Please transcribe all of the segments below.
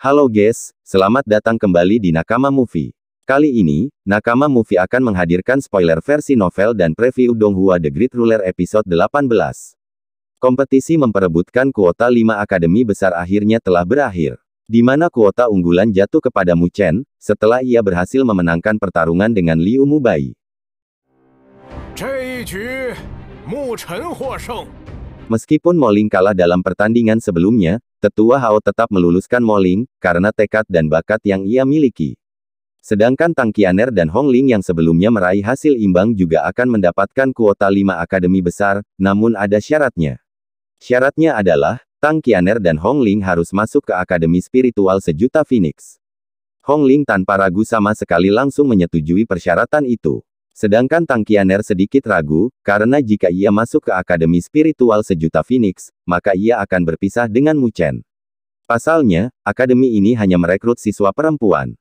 Halo guys, selamat datang kembali di Nakama Movie. Kali ini, Nakama Movie akan menghadirkan spoiler versi novel dan preview Donghua The Great Ruler episode 18. Kompetisi memperebutkan kuota 5 akademi besar akhirnya telah berakhir. Di mana kuota unggulan jatuh kepada Mu Chen, setelah ia berhasil memenangkan pertarungan dengan Liu Mubai. 这一局，穆晨获胜。Meskipun Moling kalah dalam pertandingan sebelumnya, Tetua Hao tetap meluluskan Moling, karena tekad dan bakat yang ia miliki. Sedangkan Tang Qianer dan Hong Ling yang sebelumnya meraih hasil imbang juga akan mendapatkan kuota 5 akademi besar, namun ada syaratnya. Syaratnya adalah, Tang Qianer dan Hong Ling harus masuk ke Akademi Spiritual Sejuta Phoenix. Hong Ling tanpa ragu sama sekali langsung menyetujui persyaratan itu. Sedangkan Tang Qianer sedikit ragu, karena jika ia masuk ke Akademi Spiritual Sejuta Phoenix, maka ia akan berpisah dengan Mu Chen. Pasalnya, akademi ini hanya merekrut siswa perempuan.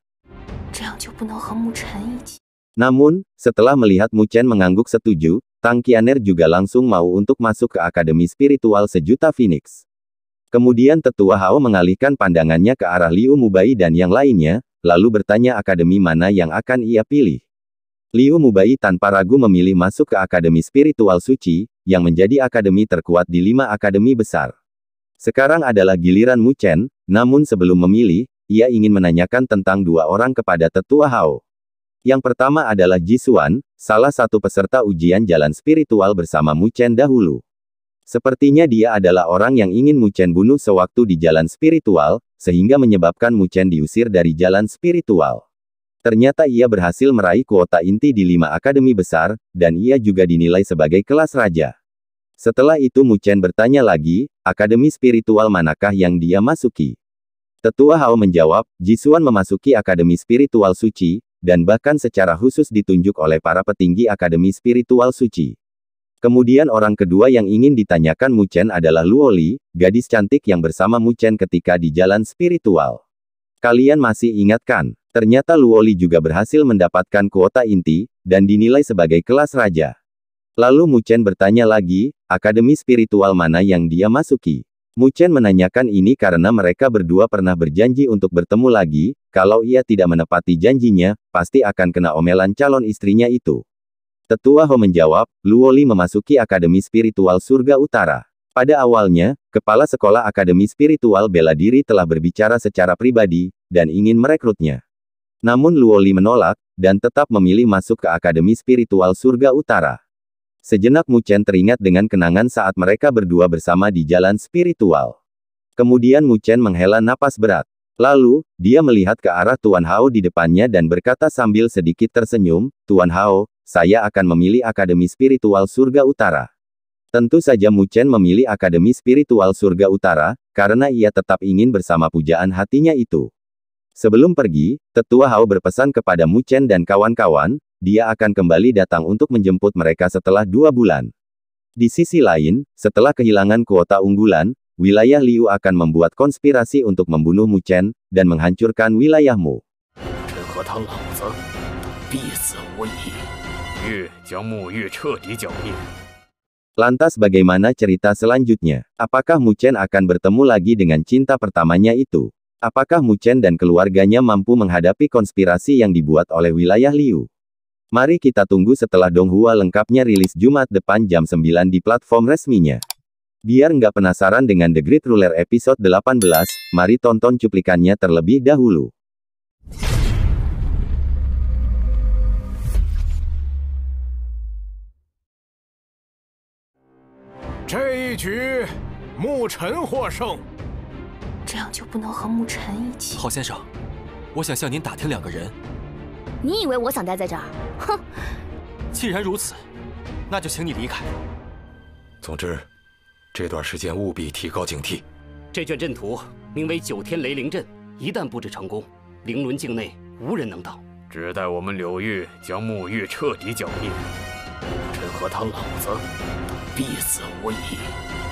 Namun, setelah melihat Mu Chen mengangguk setuju, Tang Qianer juga langsung mau untuk masuk ke Akademi Spiritual Sejuta Phoenix. Kemudian tetua Hao mengalihkan pandangannya ke arah Liu Mubai dan yang lainnya, lalu bertanya akademi mana yang akan ia pilih. Liu Mubai tanpa ragu memilih masuk ke Akademi Spiritual Suci, yang menjadi akademi terkuat di lima akademi besar. Sekarang adalah giliran Mu Chen, namun sebelum memilih, ia ingin menanyakan tentang dua orang kepada Tetua Hao. Yang pertama adalah Ji Xuan, salah satu peserta ujian jalan spiritual bersama Mu Chen dahulu. Sepertinya dia adalah orang yang ingin Mu Chen bunuh sewaktu di jalan spiritual, sehingga menyebabkan Mu Chen diusir dari jalan spiritual. Ternyata ia berhasil meraih kuota inti di lima akademi besar, dan ia juga dinilai sebagai kelas raja. Setelah itu Mu Chen bertanya lagi, akademi spiritual manakah yang dia masuki? Tetua Hao menjawab, Jisuan memasuki akademi spiritual suci, dan bahkan secara khusus ditunjuk oleh para petinggi akademi spiritual suci. Kemudian orang kedua yang ingin ditanyakan Mu Chen adalah Luoli, gadis cantik yang bersama Mu Chen ketika di jalan spiritual. Kalian masih ingat kan? ternyata Luoli juga berhasil mendapatkan kuota inti, dan dinilai sebagai kelas raja. Lalu Muchen bertanya lagi, akademi spiritual mana yang dia masuki? Muchen menanyakan ini karena mereka berdua pernah berjanji untuk bertemu lagi, kalau ia tidak menepati janjinya, pasti akan kena omelan calon istrinya itu. Tetua Ho menjawab, Luoli memasuki Akademi Spiritual Surga Utara. Pada awalnya, Kepala Sekolah Akademi Spiritual Bela Diri telah berbicara secara pribadi, dan ingin merekrutnya. Namun Luoli menolak, dan tetap memilih masuk ke Akademi Spiritual Surga Utara. Sejenak Muchen teringat dengan kenangan saat mereka berdua bersama di jalan spiritual. Kemudian Muchen menghela napas berat. Lalu, dia melihat ke arah Tuan Hao di depannya dan berkata sambil sedikit tersenyum, Tuan Hao, saya akan memilih Akademi Spiritual Surga Utara. Tentu saja Mu Chen memilih Akademi Spiritual Surga Utara, karena ia tetap ingin bersama pujaan hatinya itu. Sebelum pergi, Tetua Hao berpesan kepada Mu Chen dan kawan-kawan, dia akan kembali datang untuk menjemput mereka setelah dua bulan. Di sisi lain, setelah kehilangan kuota unggulan, wilayah Liu akan membuat konspirasi untuk membunuh Mu Chen dan menghancurkan wilayahmu. 越将墓域彻底剿灭。Lantas bagaimana cerita selanjutnya? Apakah Mu Chen akan bertemu lagi dengan cinta pertamanya itu? Apakah Mu Chen dan keluarganya mampu menghadapi konspirasi yang dibuat oleh wilayah Liu? Mari kita tunggu setelah Donghua lengkapnya rilis Jumat depan jam 9 di platform resminya. Biar nggak penasaran dengan The Great Ruler episode 18, mari tonton cuplikannya terlebih dahulu. 这一局，牧尘获胜，这样就不能和牧尘一起。郝先生，我想向您打听两个人。你以为我想待在这儿？哼！既然如此，那就请你离开。总之，这段时间务必提高警惕。这卷阵图名为九天雷灵阵，一旦布置成功，灵轮境内无人能挡。只待我们柳玉将沐玉彻底剿灭，牧尘和他老子。必死无疑。